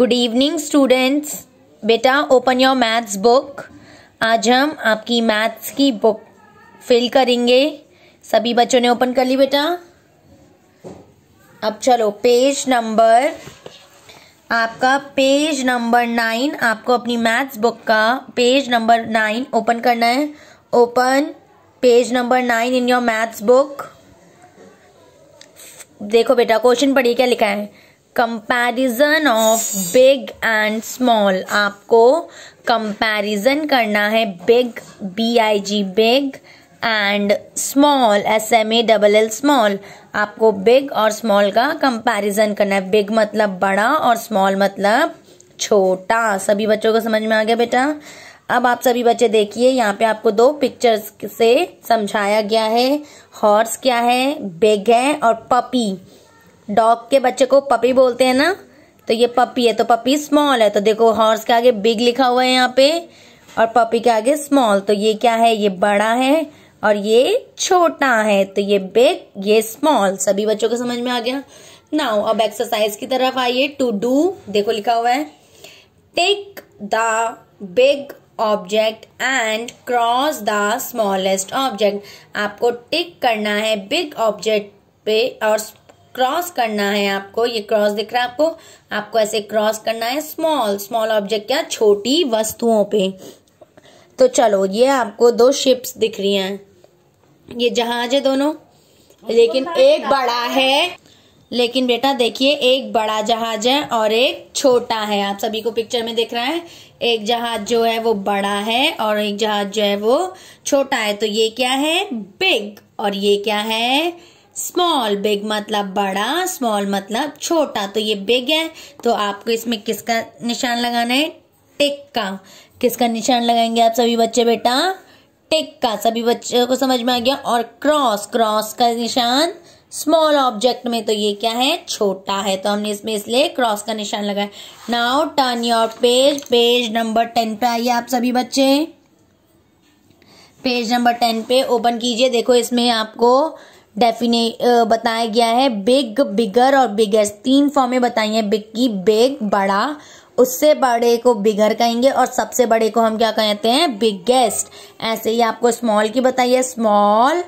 good evening students बेटा open your maths book आज हम आपकी मैथ्स की बुक फिल करेंगे सभी बच्चों ने ओपन कर ली बेटा अब चलो पेज नंबर आपका पेज नंबर नाइन आपको अपनी मैथ्स बुक का पेज नंबर नाइन ओपन करना है open page number nine in your maths book देखो बेटा क्वेश्चन पढ़िए क्या लिखा है comparison of big and small आपको कंपैरिजन करना है big B I G big and small S M A double L small आपको बिग और स्मॉल का कंपैरिजन करना है बिग मतलब बड़ा और स्मॉल मतलब छोटा सभी बच्चों को समझ में आ गया बेटा अब आप सभी बच्चे देखिए यहाँ पे आपको दो पिक्चर्स से समझाया गया है हॉर्स क्या है बिग है और पपी डॉग के बच्चे को पपी बोलते हैं ना तो ये पपी है तो पपी स्मॉल है तो देखो हॉर्स के आगे बिग लिखा हुआ है यहाँ पे और पपी के आगे स्मॉल तो ये क्या है ये बड़ा है और ये छोटा है तो ये बिग ये स्मॉल सभी बच्चों को समझ में आ गया नाउ अब एक्सरसाइज की तरफ आइए टू डू देखो लिखा हुआ है take the big object and cross the smallest object आपको टिक करना है बिग ऑब्जेक्ट पे और क्रॉस करना है आपको ये क्रॉस दिख रहा है आपको आपको ऐसे क्रॉस करना है स्मॉल स्मॉल ऑब्जेक्ट क्या छोटी वस्तुओं पे तो चलो ये आपको दो शिप्स दिख रही हैं ये जहाज है दोनों लेकिन एक बड़ा है लेकिन बेटा देखिए एक बड़ा जहाज है और एक छोटा है आप सभी को पिक्चर में दिख रहा है एक जहाज जो है वो बड़ा है और एक जहाज जो है वो छोटा है तो ये क्या है बिग और ये क्या है स्मॉल बिग मतलब बड़ा स्मॉल मतलब छोटा तो ये बिग है तो आपको इसमें किसका निशान लगाना है टिक का किसका निशान लगाएंगे आप सभी बच्चे बेटा टिक का सभी बच्चों को समझ में आ गया और क्रॉस क्रॉस का निशान स्मॉल ऑब्जेक्ट में तो ये क्या है छोटा है तो हमने इसमें इसलिए क्रॉस का निशान लगाया now turn your page page number ten पे आइए आप सभी बच्चे पेज नंबर टेन पे ओपन कीजिए देखो इसमें आपको डेफिने बताया गया है बिग बिगर और बिगेस्ट तीन फॉर्में बताई हैं बिग की बिग बड़ा उससे बड़े को बिगर कहेंगे और सबसे बड़े को हम क्या कहते हैं बिगेस्ट ऐसे ही आपको स्मॉल की बताइए स्मॉल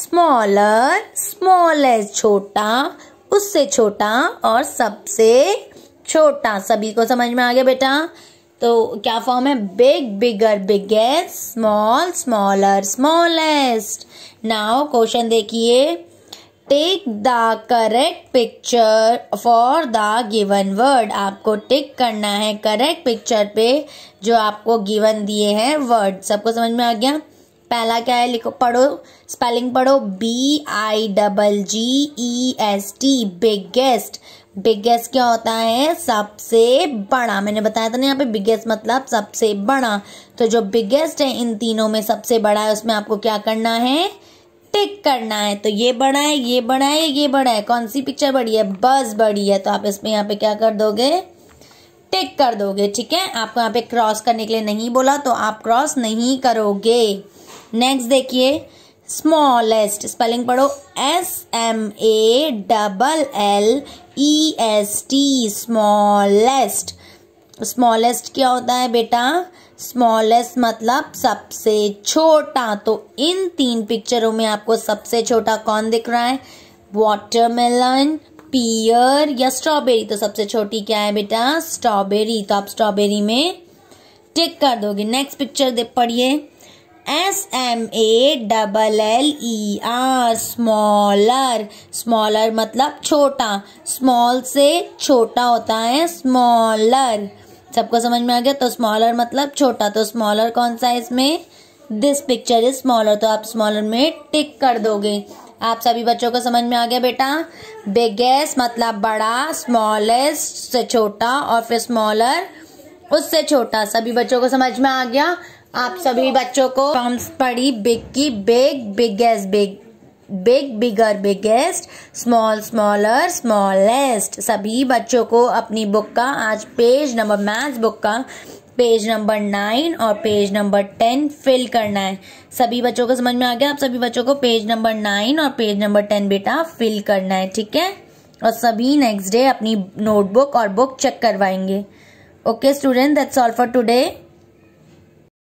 स्मॉलर स्मॉलेस्ट छोटा उससे छोटा और सबसे छोटा सभी को समझ में आ गया बेटा तो क्या फॉर्म है big bigger biggest small smaller smallest now question देखिए take the correct picture for the given word आपको टिक करना है करेक्ट पिक्चर पे जो आपको गिवन दिए हैं वर्ड सबको समझ में आ गया पहला क्या है लिखो पढ़ो स्पेलिंग पढ़ो B I double G E S T biggest biggest क्या होता है सबसे बड़ा मैंने बताया था ना यहाँ पे बिगेस्ट मतलब सबसे बड़ा तो जो बिगेस्ट है इन तीनों में सबसे बड़ा है उसमें आपको क्या करना है टिक करना है तो ये बड़ा है ये बड़ा है ये बड़ा है कौन सी पिक्चर बड़ी है बस बड़ी है तो आप इसमें यहाँ पे क्या कर दोगे टिक कर दोगे ठीक है आपको यहाँ पे क्रॉस करने के लिए नहीं बोला तो आप क्रॉस नहीं करोगे नेक्स्ट देखिए स्मॉलेस्ट स्पेलिंग पढ़ो S M A double L E S T smallest smallest क्या होता है बेटा स्मॉलेस्ट मतलब सबसे छोटा तो इन तीन पिक्चरों में आपको सबसे छोटा कौन दिख रहा है वाटरमेलन पियर या स्ट्रॉबेरी तो सबसे छोटी क्या है बेटा स्ट्रॉबेरी तो आप स्ट्रॉबेरी में टिक कर दोगे नेक्स्ट पिक्चर पढ़िए S M A double L E R smaller smaller मतलब छोटा स्मॉल से छोटा होता है स्मॉलर सबको समझ में आ गया तो स्मॉलर मतलब छोटा तो स्मॉलर कौन सा है इसमें दिस पिक्चर इज स्मॉलर तो आप स्मॉलर में टिक कर दोगे आप सभी बच्चों को समझ में आ गया बेटा बिगेस्ट मतलब बड़ा स्मॉलेस्ट से छोटा और फिर स्मॉलर उससे छोटा सभी बच्चों को समझ में आ गया आप सभी बच्चों को टॉम्स पढ़ी बिग की big biggest big big bigger biggest small smaller smallest सभी बच्चों को अपनी बुक का आज पेज नंबर मैथ बुक का पेज नंबर नाइन और पेज नंबर टेन फिल करना है सभी बच्चों को समझ में आ गया आप सभी बच्चों को पेज नंबर नाइन और पेज नंबर टेन बेटा फिल करना है ठीक है और सभी नेक्स्ट डे अपनी नोटबुक और बुक चेक करवाएंगे okay student that's all for today